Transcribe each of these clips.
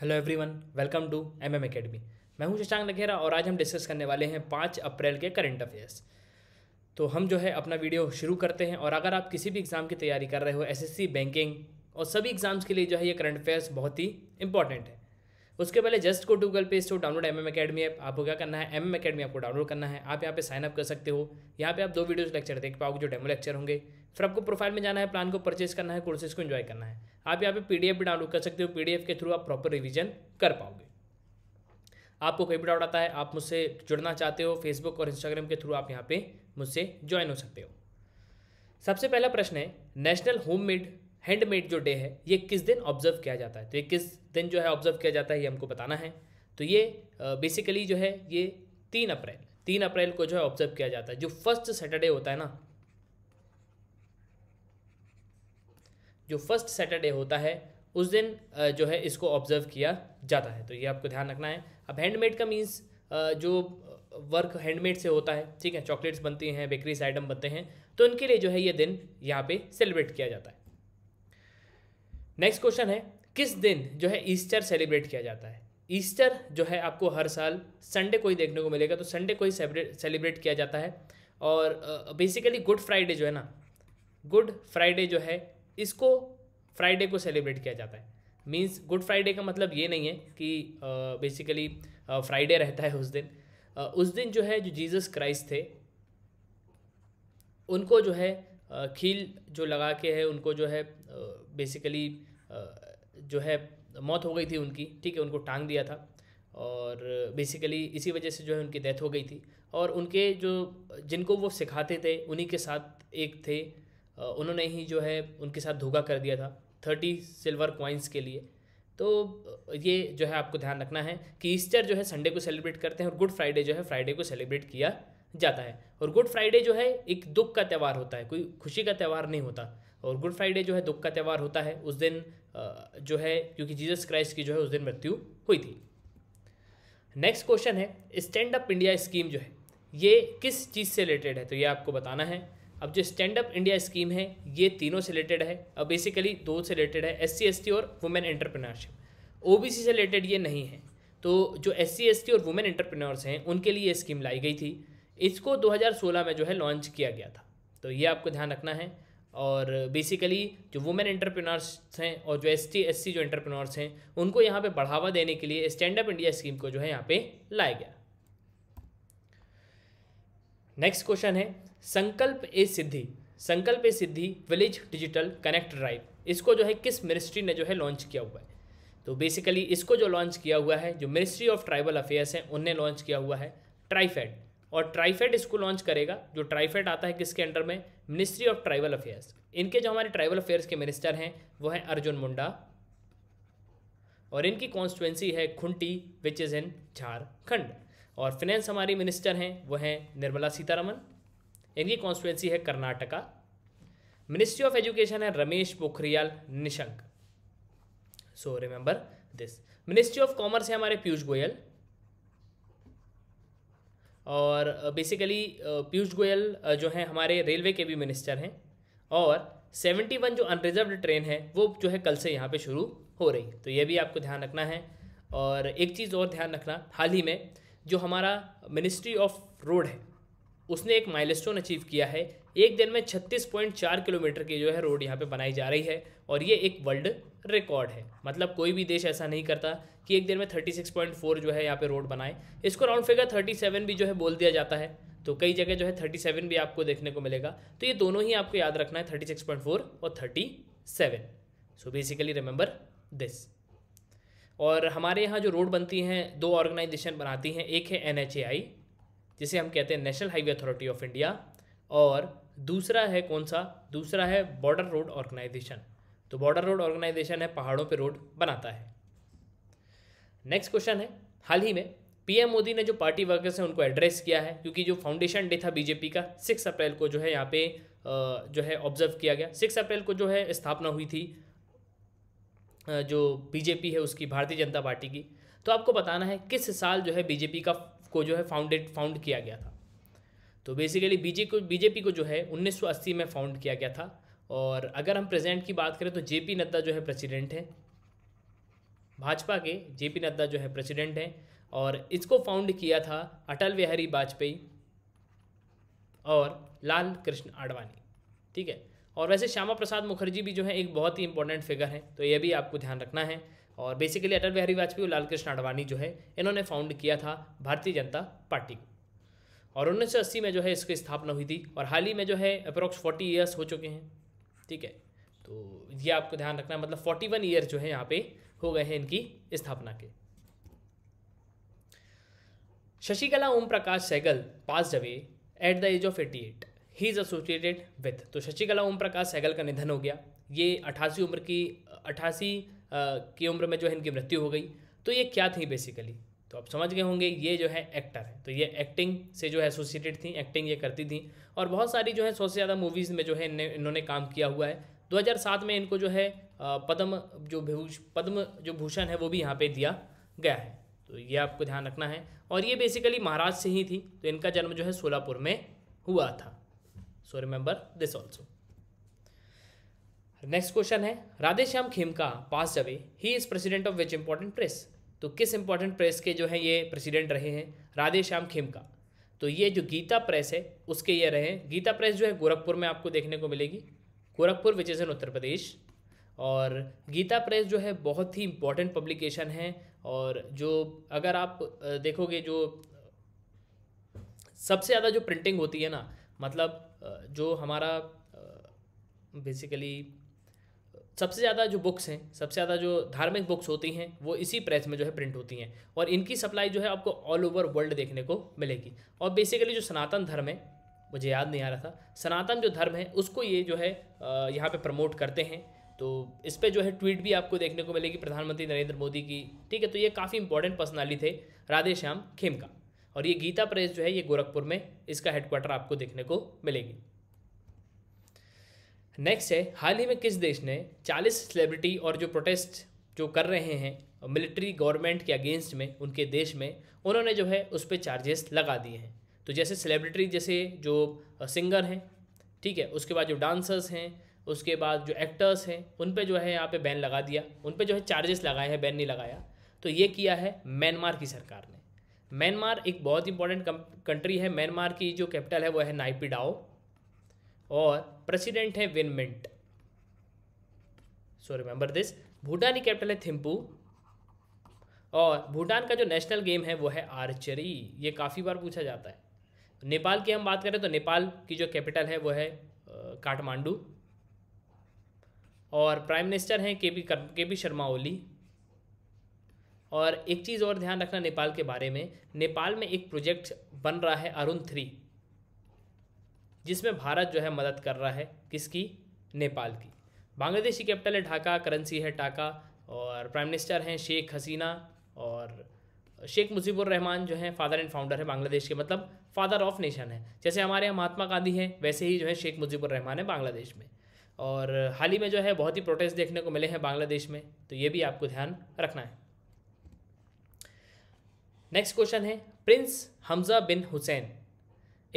hello everyone welcome to MM academy मैं हूं शशांक लखेरा और आज हम डिस्कस करने वाले हैं पाँच अप्रैल के करंट अफेयर्स तो हम जो है अपना वीडियो शुरू करते हैं और अगर आप किसी भी एग्ज़ाम की तैयारी कर रहे हो एसएससी बैंकिंग और सभी एग्ज़ाम्स के लिए जो है ये करंट अफेयर्स बहुत ही इंपॉर्टेंट है उसके पहले जस्ट को Google play store download M M academy app आपको क्या करना है एम एम अकेडमी आपको डाउनलोड करना है आप यहाँ पे साइन अप कर सकते हो यहाँ पे आप दो वीडियोस लेक्चर देख पाओगे जो डेमो लेक्चर होंगे फिर आपको प्रोफाइल में जाना है प्लान को परचेज करना है कोर्सेज को एंजॉय करना है आप यहाँ पे पीडीएफ भी डाउनलोड कर सकते हो पीडीएफ के थ्रू आप प्रॉपर रिवीजन कर पाओगे आपको कोई भी डाउट आता है आप मुझसे जुड़ना चाहते हो फेसबुक और इंस्टाग्राम के थ्रू आप यहाँ पे मुझसे ज्वाइन हो सकते हो सबसे पहला प्रश्न है नेशनल होम मेड हैंडमेड जो डे है ये किस दिन ऑब्जर्व किया जाता है तो ये किस दिन जो है ऑब्जर्व किया जाता है ये हमको बताना है तो ये बेसिकली जो है ये तीन अप्रैल तीन अप्रैल को जो है ऑब्जर्व किया जाता है जो फर्स्ट सैटरडे होता है ना जो फर्स्ट सैटरडे होता है उस दिन जो है इसको ऑब्जर्व किया जाता है तो ये आपको ध्यान रखना है अब हैंडमेड का मीन्स जो वर्क हैंडमेड से होता है ठीक है चॉकलेट्स बनती हैं बेकरीज आइटम बनते हैं तो उनके लिए जो है ये दिन यहाँ पे सेलिब्रेट किया जाता है नेक्स्ट क्वेश्चन है किस दिन जो है ईस्टर सेलिब्रेट किया जाता है ईस्टर जो है आपको हर साल संडे को ही देखने को मिलेगा तो संडे को ही सेलिब्रेट किया जाता है और बेसिकली गुड फ्राइडे जो है ना गुड फ्राइडे जो है इसको फ्राइडे को सेलिब्रेट किया जाता है मीन्स गुड फ्राइडे का मतलब ये नहीं है कि बेसिकली फ्राइडे रहता है उस दिन uh, उस दिन जो है जो जीसस क्राइस्ट थे उनको जो है खील जो लगा के है उनको जो है बेसिकली जो है मौत हो गई थी उनकी ठीक है उनको टांग दिया था और बेसिकली इसी वजह से जो है उनकी डेथ हो गई थी और उनके जो जिनको वो सिखाते थे उन्हीं के साथ एक थे उन्होंने ही जो है उनके साथ धोखा कर दिया था थर्टी सिल्वर कॉइन्स के लिए तो ये जो है आपको ध्यान रखना है कि ईस्टर जो है संडे को सेलिब्रेट करते हैं और गुड फ्राइडे जो है फ्राइडे को सेलिब्रेट किया जाता है और गुड फ्राइडे जो है एक दुख का त्यौहार होता है कोई खुशी का त्यौहार नहीं होता और गुड फ्राइडे जो है दुख का त्यौहार होता है उस दिन जो है क्योंकि जीसस क्राइस्ट की जो है उस दिन मृत्यु हुई थी नेक्स्ट क्वेश्चन है स्टैंड अप इंडिया स्कीम जो है ये किस चीज़ से रिलेटेड है तो ये आपको बताना है अब जो स्टैंड अप इंडिया स्कीम है ये तीनों से रिलेटेड है अब बेसिकली दो से रिलेटेड है एस सी और वुमेन बी सी से रिलेटेड ये नहीं है तो जो एस सी और वुमेन एंटरप्रेन्योर्स हैं उनके लिए ये स्कीम लाई गई थी इसको 2016 में जो है लॉन्च किया गया था तो ये आपको ध्यान रखना है और बेसिकली जो वुमेन एंटरप्रेन्योर्स हैं और जो एस टी जो एंटरप्रेन्योर्स हैं उनको यहाँ पे बढ़ावा देने के लिए स्टैंड अप इंडिया स्कीम को जो है यहाँ पे लाया गया नेक्स्ट क्वेश्चन है संकल्प ए सिद्धि संकल्प ए Siddhi village digital connect drive इसको जो है किस मिनिस्ट्री ने जो है लॉन्च किया हुआ है तो बेसिकली इसको जो लॉन्च किया हुआ है जो मिनिस्ट्री ऑफ ट्राइबल अफेयर्स है उनने लॉन्च किया हुआ है ट्राईफेड और ट्राईफेड इसको लॉन्च करेगा जो ट्राईफेड आता है किसके अंडर में मिनिस्ट्री ऑफ ट्राइबल अफेयर्स इनके जो हमारे ट्राइबल अफेयर्स के मिनिस्टर हैं वो हैं अर्जुन मुंडा और इनकी कॉन्स्टिट्युएंसी है Khunti which is in Jharkhand और फिनेंस हमारी मिनिस्टर हैं वो हैं निर्मला सीतारमन इनकी कॉन्स्टिट्युएंसी है कर्नाटका मिनिस्ट्री ऑफ एजुकेशन है Ramesh Pokhriyal Nishank so remember this ministry of commerce है हमारे पीयूष गोयल और basically uh, uh, Piyush Goyal uh, जो है हमारे रेलवे के भी मिनिस्टर हैं और सेवेंटी वन जो अनरिजर्व ट्रेन है वो जो है कल से यहाँ पे शुरू हो रही तो ये भी आपको ध्यान रखना है और एक चीज़ और ध्यान रखना हाल ही में जो हमारा मिनिस्ट्री ऑफ रोड है उसने एक माइलस्टोन अचीव किया है एक दिन में 36.4 किलोमीटर की जो है रोड यहाँ पे बनाई जा रही है और ये एक वर्ल्ड रिकॉर्ड है मतलब कोई भी देश ऐसा नहीं करता कि एक दिन में 36.4 जो है यहाँ पे रोड बनाए इसको राउंड फिगर 37 भी जो है बोल दिया जाता है तो कई जगह जो है 37 भी आपको देखने को मिलेगा तो ये दोनों ही आपको याद रखना है थर्टी और thirty so basically remember this और हमारे यहाँ जो रोड बनती हैं दो ऑर्गेनाइजेशन बनाती हैं एक है एन जिसे हम कहते हैं national highway authority of India और दूसरा है कौन सा दूसरा है बॉर्डर रोड ऑर्गेनाइजेशन तो बॉर्डर रोड ऑर्गेनाइजेशन है पहाड़ों पे रोड बनाता है नेक्स्ट क्वेश्चन है हाल ही में पीएम मोदी ने जो पार्टी वर्कर्स हैं उनको एड्रेस किया है क्योंकि जो फाउंडेशन डे था बीजेपी का सिक्स अप्रैल को जो है यहाँ पे जो है ऑब्जर्व किया गया सिक्स अप्रैल को जो है स्थापना हुई थी जो बीजेपी है उसकी भारतीय जनता पार्टी की तो आपको बताना है किस साल जो है बीजेपी का को जो है फाउंडेड फाउंड किया गया था तो बेसिकली बीजे को बीजेपी को जो है 1980 में फाउंड किया गया था और अगर हम प्रेजेंट की बात करें तो जेपी नड्डा जो है प्रेसिडेंट हैं भाजपा के जेपी नड्डा जो है प्रेसिडेंट हैं और इसको फाउंड किया था अटल बिहारी वाजपेयी और लाल कृष्ण आडवाणी ठीक है और वैसे श्यामा प्रसाद मुखर्जी भी जो है एक बहुत ही इंपॉर्टेंट फिगर है तो ये भी आपको ध्यान रखना है और बेसिकली अटल बिहारी वाजपेयी और लालकृष्ण आडवाणी जो है इन्होंने फाउंड किया था भारतीय जनता पार्टी को और 1980 में जो है इसकी स्थापना हुई थी और हाल ही में जो है अप्रोक्स 40 ईयर्स हो चुके हैं ठीक है तो ये आपको ध्यान रखना है मतलब 41 वन ईयर जो है यहाँ पे हो गए हैं इनकी स्थापना के शशिकला ओम प्रकाश Sehgal pass away at the age of eighty eight he is associated with तो शशिकला ओम प्रकाश सहगल का निधन हो गया ये अठासी उम्र की अठासी की उम्र में जो है इनकी मृत्यु हो गई तो ये क्या थी बेसिकली तो आप समझ गए होंगे ये जो है एक्टर है तो ये एक्टिंग से जो है एसोसिएटेड थी एक्टिंग ये करती थी और बहुत सारी जो है सौ से ज़्यादा मूवीज़ में जो है इन्होंने काम किया हुआ है 2007 में इनको जो है पद्म जो भूष पद्म जो भूषण है वो भी यहाँ पे दिया गया है तो ये आपको ध्यान रखना है और ये बेसिकली महाराज से ही थी तो इनका जन्म जो है सोलापुर में हुआ था so remember this also next question है Radheshyam Khemka pass away he is president of which important press तो किस इंपॉर्टेंट प्रेस के जो हैं ये प्रेसिडेंट रहे हैं राधेश्याम खेमका तो ये जो गीता प्रेस है उसके ये रहे हैं गीता प्रेस जो है गोरखपुर में आपको देखने को मिलेगी गोरखपुर विच इज़ इन उत्तर प्रदेश और गीता प्रेस जो है बहुत ही इम्पोर्टेंट पब्लिकेशन है और जो अगर आप देखोगे जो सबसे ज़्यादा जो प्रिंटिंग होती है ना मतलब जो हमारा बेसिकली सबसे ज़्यादा जो बुक्स हैं सबसे ज़्यादा जो धार्मिक बुक्स होती हैं वो इसी प्रेस में जो है प्रिंट होती हैं और इनकी सप्लाई जो है आपको ऑल ओवर वर्ल्ड देखने को मिलेगी और बेसिकली जो सनातन धर्म है मुझे याद नहीं आ रहा था सनातन जो धर्म है उसको ये जो है यहाँ पे प्रमोट करते हैं तो इस पर जो है ट्वीट भी आपको देखने को मिलेगी प्रधानमंत्री नरेंद्र मोदी की ठीक है तो ये काफ़ी इंपॉर्टेंट पर्सनैलिटी थे राधे श्याम खेमका और ये गीता प्रेस जो है ये गोरखपुर में इसका हेडक्वार्टर आपको देखने को मिलेगी नेक्स्ट है हाल ही में किस देश ने 40 सेलिब्रिटी और जो प्रोटेस्ट जो कर रहे हैं मिलिट्री गवर्नमेंट के अगेंस्ट में उनके देश में उन्होंने जो है उस पर चार्जेस लगा दिए हैं तो जैसे सेलिब्रिटी जैसे जो सिंगर हैं ठीक है उसके बाद जो डांसर्स हैं उसके बाद जो एक्टर्स हैं उन पे जो है यहाँ पे बैन लगा दिया उन पे जो है चार्जेस लगाए हैं बैन नहीं लगाया तो ये किया है म्यांमार की सरकार ने म्यांमार एक बहुत इंपॉर्टेंट कंट्री है म्यांमार की जो कैपिटल है वो है नाइपिडाओ और प्रेसिडेंट है विनमिंट सो रिमेंबर दिस भूटानी कैपिटल है थिम्पू और भूटान का जो नेशनल गेम है वो है आर्चरी ये काफ़ी बार पूछा जाता है नेपाल की हम बात करें तो नेपाल की जो कैपिटल है वो है काठमांडू और प्राइम मिनिस्टर हैं के पी के पी शर्मा ओली और एक चीज़ और ध्यान रखना नेपाल के बारे में नेपाल में एक प्रोजेक्ट बन रहा है अरुण थ्री जिसमें भारत जो है मदद कर रहा है किसकी नेपाल की बांग्लादेश कैपिटल है ढाका करेंसी है टाका और प्राइम मिनिस्टर हैं शेख हसीना और शेख मुजीबुर रहमान जो हैं फादर एंड फाउंडर है बांग्लादेश के मतलब फादर ऑफ नेशन है जैसे हमारे यहाँ महात्मा गांधी हैं वैसे ही जो है शेख मुजीबुर रहमान है बांग्लादेश में और हाल ही में जो है बहुत ही प्रोटेस्ट देखने को मिले हैं बांग्लादेश में तो ये भी आपको ध्यान रखना है नेक्स्ट क्वेश्चन है प्रिंस हमजा बिन हुसैन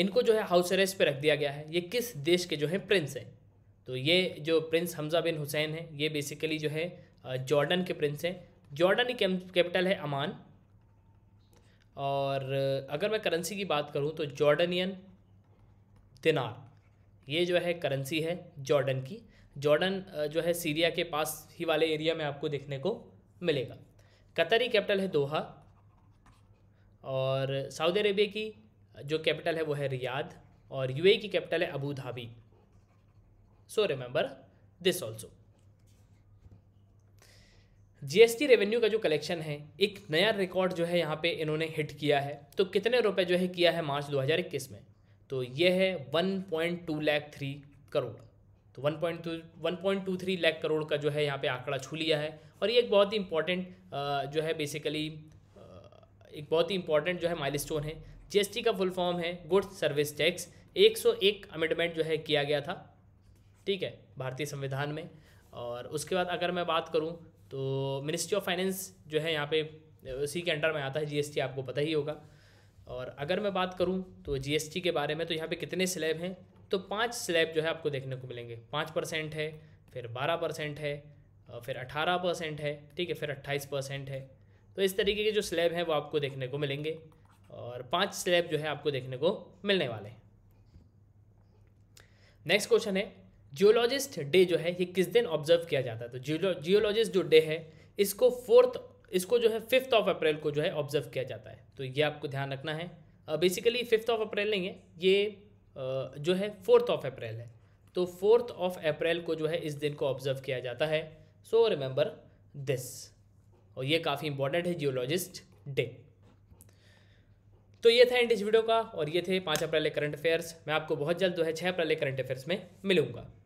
इनको जो है हाउस अरेस्ट पे रख दिया गया है ये किस देश के जो है प्रिंस हैं तो ये जो प्रिंस हमजा बिन हुसैन है ये बेसिकली जो है जॉर्डन के प्रिंस हैं जॉर्डन कैपिटल है अमान और अगर मैं करेंसी की बात करूँ तो जॉर्डनियन दिनार ये जो है करेंसी है जॉर्डन की जॉर्डन जो है सीरिया के पास ही वाले एरिया में आपको देखने को मिलेगा कतरी कैपिटल है दोहा और सऊदी अरेबिया की जो कैपिटल है वो है रियाद और यू की कैपिटल है Abu Dhabi so remember this also GST revenue का जो कलेक्शन है एक नया रिकॉर्ड जो है यहाँ पे इन्होंने हिट किया है तो कितने रुपए जो है किया है मार्च 2021 में तो ये है 1.2 लाख थ्री करोड़ तो 1.2 1.23 लाख करोड़ का जो है यहाँ पे आंकड़ा छू लिया है और ये एक बहुत ही इंपॉर्टेंट जो है बेसिकली एक बहुत ही इंपॉर्टेंट जो है माइल है जीएसटी का फुल फॉर्म है गुड्स सर्विस टैक्स 101 अमेंडमेंट जो है किया गया था ठीक है भारतीय संविधान में और उसके बाद अगर मैं बात करूँ तो मिनिस्ट्री ऑफ फाइनेंस जो है यहाँ पे उसी के अंडर में आता है जीएसटी आपको पता ही होगा और अगर मैं बात करूँ तो जीएसटी के बारे में तो यहाँ पे कितने स्लैब हैं तो पाँच स्लैब जो है आपको देखने को मिलेंगे पाँच परसेंट है फिर बारह परसेंट है फिर अठारह परसेंट है ठीक है फिर अट्ठाईस परसेंट है तो इस तरीके के जो स्लैब हैं वो आपको देखने को मिलेंगे और पांच स्लैब जो है आपको देखने को मिलने वाले हैं नेक्स्ट क्वेश्चन है जियोलॉजिस्ट डे जो है ये किस दिन ऑब्जर्व किया जाता है तो जियोलॉजिस्ट जो डे है इसको फोर्थ इसको जो है फिफ्थ ऑफ अप्रैल को जो है ऑब्जर्व किया जाता है तो ये आपको ध्यान रखना है बेसिकली फिफ्थ ऑफ अप्रैल नहीं है ये जो है फोर्थ ऑफ अप्रैल है तो फोर्थ ऑफ अप्रैल को जो है इस दिन को ऑब्जर्व किया जाता है सो रिमेंबर दिस और ये काफ़ी इंपॉर्टेंट है जियोलॉजिस्ट डे तो ये था एंड इस वीडियो का और ये थे पाँच अप्रैल करंट अफेयर्स मैं आपको बहुत जल्द दो है छः अप्रैल करंट अफेयर्स में मिलूंगा